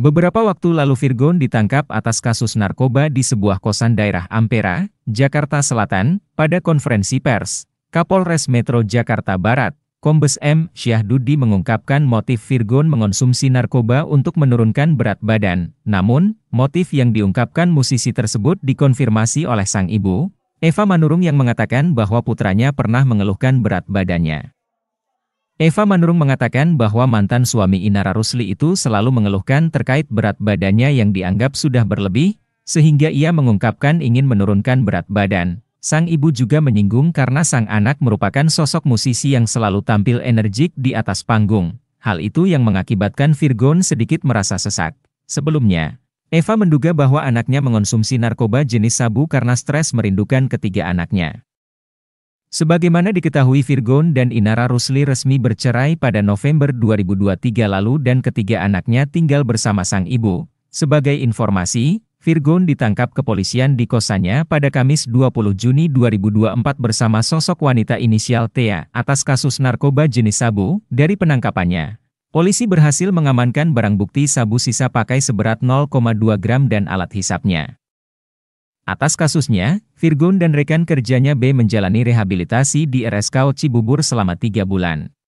Beberapa waktu lalu Virgon ditangkap atas kasus narkoba di sebuah kosan daerah Ampera, Jakarta Selatan, pada konferensi pers. Kapolres Metro Jakarta Barat, Kombes M. Syahdudi mengungkapkan motif Virgon mengonsumsi narkoba untuk menurunkan berat badan. Namun, motif yang diungkapkan musisi tersebut dikonfirmasi oleh sang ibu, Eva Manurung yang mengatakan bahwa putranya pernah mengeluhkan berat badannya. Eva Manurung mengatakan bahwa mantan suami Inara Rusli itu selalu mengeluhkan terkait berat badannya yang dianggap sudah berlebih, sehingga ia mengungkapkan ingin menurunkan berat badan. Sang ibu juga menyinggung karena sang anak merupakan sosok musisi yang selalu tampil energik di atas panggung. Hal itu yang mengakibatkan Virgon sedikit merasa sesak. Sebelumnya, Eva menduga bahwa anaknya mengonsumsi narkoba jenis sabu karena stres merindukan ketiga anaknya. Sebagaimana diketahui Virgon dan Inara Rusli resmi bercerai pada November 2023 lalu dan ketiga anaknya tinggal bersama sang ibu. Sebagai informasi, Virgon ditangkap kepolisian di kosannya pada Kamis 20 Juni 2024 bersama sosok wanita inisial Thea atas kasus narkoba jenis sabu dari penangkapannya. Polisi berhasil mengamankan barang bukti sabu sisa pakai seberat 0,2 gram dan alat hisapnya. Atas kasusnya, Virgun dan rekan kerjanya B menjalani rehabilitasi di RSKO Cibubur selama tiga bulan.